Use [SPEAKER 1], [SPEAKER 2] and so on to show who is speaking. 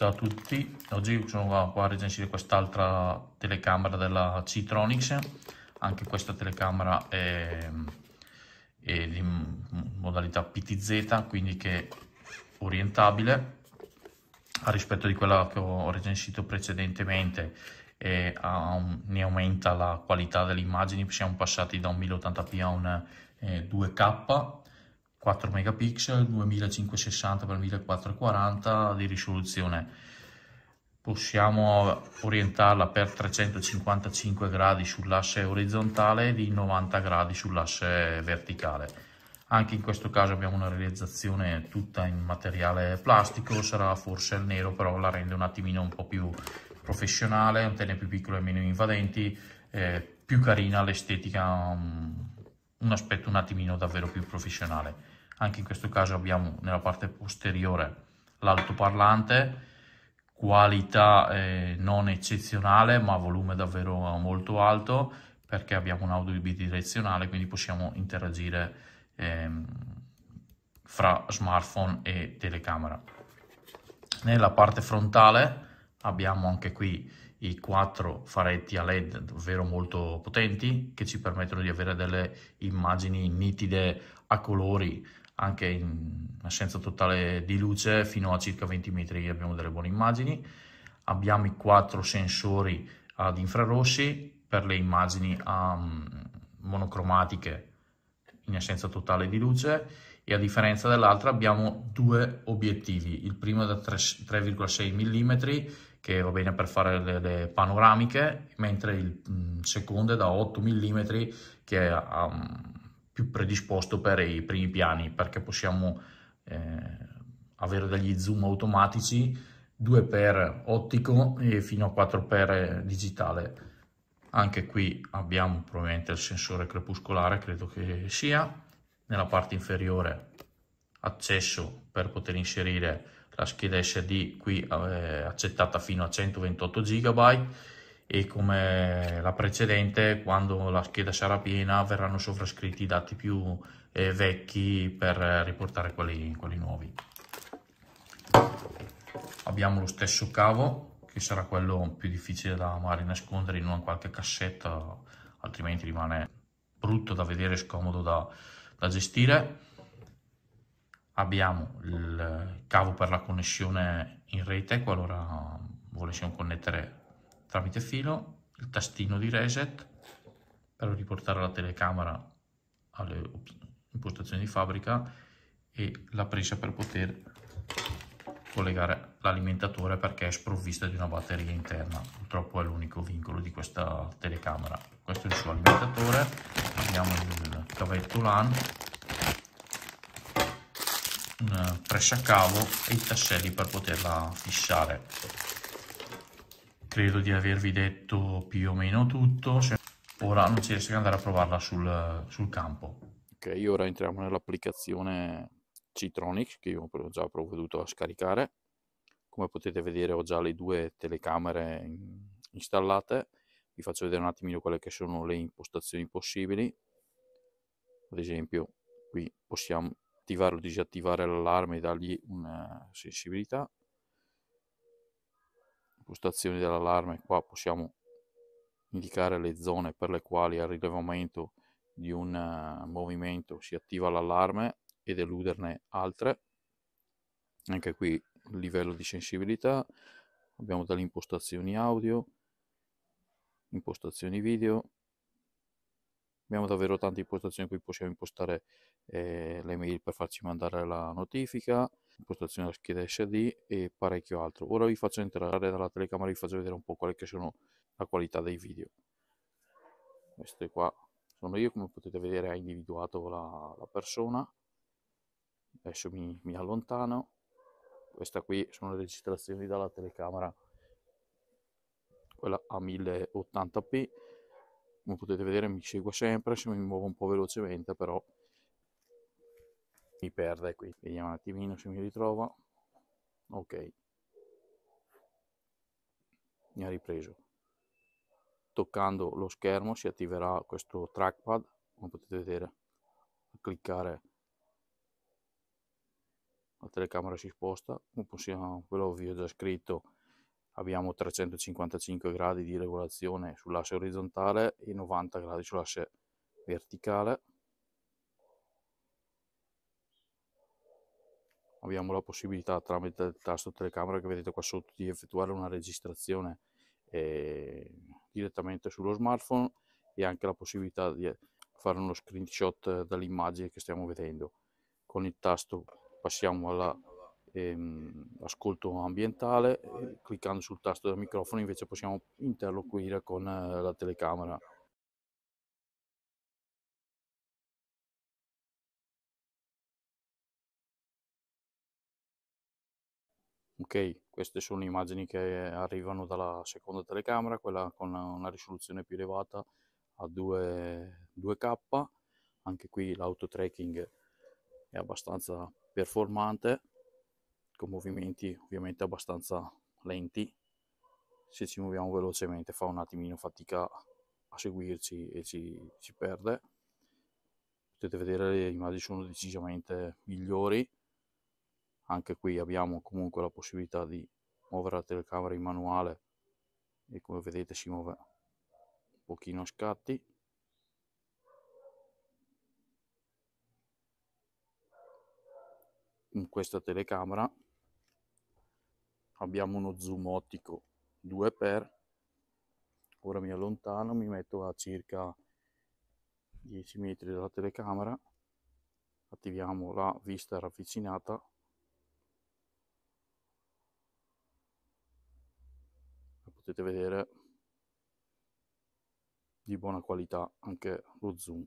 [SPEAKER 1] Ciao a tutti, oggi sono qua, a recensire quest'altra telecamera della Citronics, anche questa telecamera è, è di modalità PTZ, quindi che è orientabile, rispetto di quella che ho recensito precedentemente e un, ne aumenta la qualità delle immagini, siamo passati da un 1080p a un eh, 2K 4 megapixel, 2560x1440 di risoluzione. Possiamo orientarla per 355 gradi sull'asse orizzontale e di 90 gradi sull'asse verticale. Anche in questo caso abbiamo una realizzazione tutta in materiale plastico, sarà forse il nero, però la rende un attimino un po' più professionale, antenne più piccole e meno invadenti, eh, più carina l'estetica mm, un aspetto un attimino davvero più professionale. Anche in questo caso abbiamo nella parte posteriore l'altoparlante, qualità eh, non eccezionale ma volume davvero molto alto perché abbiamo un audio bidirezionale quindi possiamo interagire eh, fra smartphone e telecamera. Nella parte frontale abbiamo anche qui i quattro faretti a led davvero molto potenti che ci permettono di avere delle immagini nitide a colori anche in assenza totale di luce fino a circa 20 metri abbiamo delle buone immagini abbiamo i quattro sensori ad infrarossi per le immagini um, monocromatiche in assenza totale di luce e a differenza dell'altra abbiamo due obiettivi il primo da 3,6 mm che va bene per fare le, le panoramiche, mentre il mm, secondo è da 8 mm che è um, più predisposto per i primi piani perché possiamo eh, avere degli zoom automatici 2x ottico e fino a 4x digitale. Anche qui abbiamo probabilmente il sensore crepuscolare, credo che sia. Nella parte inferiore accesso per poter inserire la scheda SD qui eh, accettata fino a 128 GB e come la precedente quando la scheda sarà piena verranno sovrascritti i dati più eh, vecchi per eh, riportare quelli, quelli nuovi. Abbiamo lo stesso cavo che sarà quello più difficile da magari nascondere in una qualche cassetta altrimenti rimane brutto da vedere, scomodo da, da gestire abbiamo il cavo per la connessione in rete qualora volessimo connettere tramite filo, il tastino di reset per riportare la telecamera alle impostazioni di fabbrica e la presa per poter collegare l'alimentatore perché è sprovvista di una batteria interna purtroppo è l'unico vincolo di questa telecamera questo è il suo alimentatore abbiamo il cavetto LAN un presciacavo e i tasselli per poterla fissare. Credo di avervi detto più o meno tutto, ora non ci riesco ad andare a provarla sul, sul campo. Ok, ora entriamo nell'applicazione Citronics che io ho già provveduto a scaricare. Come potete vedere ho già le due telecamere installate. Vi faccio vedere un attimino quelle che sono le impostazioni possibili. Ad esempio qui possiamo attivare o disattivare l'allarme, e dargli una sensibilità. Impostazioni dell'allarme, qua possiamo indicare le zone per le quali al rilevamento di un eh, movimento si attiva l'allarme ed eluderne altre. Anche qui il livello di sensibilità, abbiamo delle impostazioni audio, impostazioni video, abbiamo davvero tante impostazioni qui possiamo impostare eh, le mail per farci mandare la notifica, impostazione della scheda SD e parecchio altro. Ora vi faccio entrare dalla telecamera e vi faccio vedere un po' quali che sono la qualità dei video. Queste qua sono io, come potete vedere ha individuato la, la persona. Adesso mi, mi allontano. Questa qui sono le registrazioni dalla telecamera, quella a 1080p come potete vedere mi segue sempre se mi muovo un po' velocemente però mi perde qui vediamo un attimino se mi ritrova ok mi ha ripreso toccando lo schermo si attiverà questo trackpad come potete vedere a cliccare la telecamera si sposta come possiamo quello ve l'ho già scritto abbiamo 355 gradi di regolazione sull'asse orizzontale e 90 gradi sull'asse verticale. Abbiamo la possibilità tramite il tasto telecamera che vedete qua sotto di effettuare una registrazione eh, direttamente sullo smartphone e anche la possibilità di fare uno screenshot dall'immagine che stiamo vedendo. Con il tasto passiamo alla ehm, ascolto ambientale, e eh, cliccando sul tasto del microfono invece possiamo interloquire con eh, la telecamera. Ok, queste sono immagini che arrivano dalla seconda telecamera, quella con una risoluzione più elevata a 2, k Anche qui l'auto tracking è abbastanza performante con movimenti ovviamente abbastanza lenti se ci muoviamo velocemente fa un attimino fatica a seguirci e ci, ci perde potete vedere le immagini sono decisamente migliori anche qui abbiamo comunque la possibilità di muovere la telecamera in manuale e come vedete si muove un pochino a scatti in questa telecamera abbiamo uno zoom ottico 2x ora mi allontano mi metto a circa 10 metri dalla telecamera attiviamo la vista ravvicinata la potete vedere di buona qualità anche lo zoom